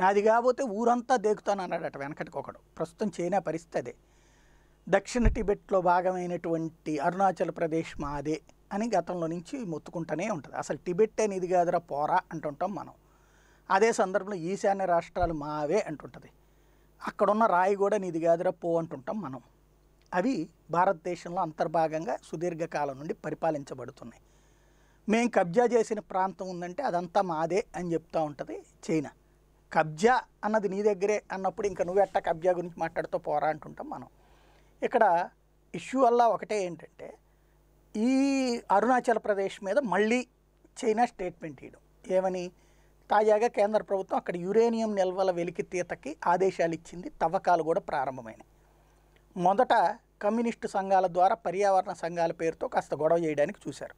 నాది కాబోతే ఊరంతా దేకుతాను అన్నాడట వెనకటి ఒకడు ప్రస్తుతం చైనా పరిస్థితి అదే దక్షిణ టిబెట్లో భాగమైనటువంటి అరుణాచల్ ప్రదేశ్ మాదే అని గతంలో నుంచి మొత్తుకుంటూనే ఉంటుంది అసలు టిబెట్ అనేది కాదురా పోరా అంటుంటాం మనం అదే సందర్భంలో ఈశాన్య రాష్ట్రాలు మావే అంటుంటుంది అక్కడున్న రాయి కూడా నీది కాదురా పో అంటుంటాం మనం అవి భారతదేశంలో అంతర్భాగంగా సుదీర్ఘకాలం నుండి పరిపాలించబడుతున్నాయి మేము కబ్జా చేసిన ప్రాంతం ఉందంటే అదంతా మాదే అని చెప్తూ ఉంటుంది చైనా కబ్జా అన్నది నీ దగ్గరే అన్నప్పుడు ఇంకా నువ్వెట్ట కబ్జా గురించి మాట్లాడుతూ పోరా అంటుంటాం మనం ఇక్కడ ఇష్యూ వల్ల ఒకటే ఏంటంటే ఈ అరుణాచల్ ప్రదేశ్ మీద మళ్ళీ చైనా స్టేట్మెంట్ ఇవ్వడం ఏమని తాజాగా కేంద్ర ప్రభుత్వం అక్కడ యురేనియం నిల్వల వెలికి తీతకి ఆదేశాలు ఇచ్చింది తవ్వకాలు కూడా ప్రారంభమైనవి మొదట కమ్యూనిస్టు సంఘాల ద్వారా పర్యావరణ సంఘాల పేరుతో కాస్త గొడవ చేయడానికి చూశారు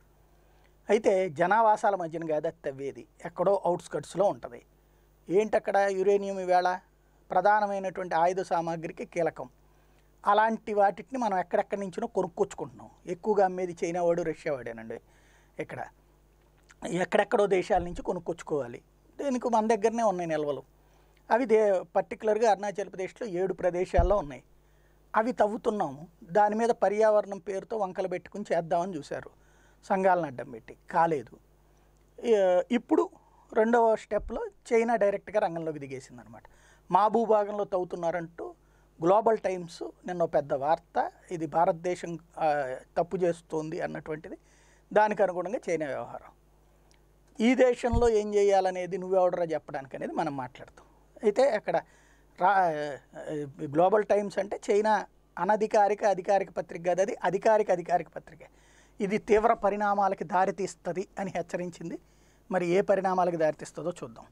అయితే జనావాసాల మధ్యన గది తవ్వేది ఎక్కడో అవుట్స్కట్స్లో ఉంటుంది ఏంటక్కడ యురేనియం ఈవేళ ప్రధానమైనటువంటి ఆయుధ సామాగ్రికి కీలకం అలాంటి వాటిని మనం ఎక్కడెక్కడి నుంచినో కొనుక్కొచ్చుకుంటున్నాం ఎక్కువగా అమ్మేది చైనా వాడు రష్యా వాడేనండి ఇక్కడ ఎక్కడెక్కడో దేశాల నుంచి కొనుక్కొచ్చుకోవాలి దీనికి మన దగ్గరనే ఉన్నాయి నిల్వలు అవి దే పర్టికులర్గా అరుణాచల్ ప్రదేశ్లో ఏడు ప్రదేశాల్లో ఉన్నాయి అవి తవ్వుతున్నాము దాని మీద పర్యావరణం పేరుతో వంకలు పెట్టుకుని చేద్దామని చూశారు సంఘాలను అడ్డం పెట్టి కాలేదు ఇప్పుడు రెండవ స్టెప్లో చైనా డైరెక్ట్గా రంగంలోకి దిగేసింది అనమాట మా భూభాగంలో తవ్వుతున్నారంటూ గ్లోబల్ టైమ్స్ నిన్న పెద్ద వార్త ఇది భారతదేశం తప్పు చేస్తోంది అన్నటువంటిది దానికి అనుగుణంగా చైనా వ్యవహారం ఈ దేశంలో ఏం చేయాలనేది నువ్వెవడరా చెప్పడానికి అనేది మనం మాట్లాడతాం అయితే అక్కడ రా గ్లోబల్ టైమ్స్ అంటే చైనా అనధికారిక అధికారిక పత్రిక కాదు అది అధికారిక అధికారిక పత్రిక ఇది తీవ్ర పరిణామాలకి దారితీస్తుంది అని హెచ్చరించింది మరి ఏ పరిణామాలకు దారితీస్తుందో చూద్దాం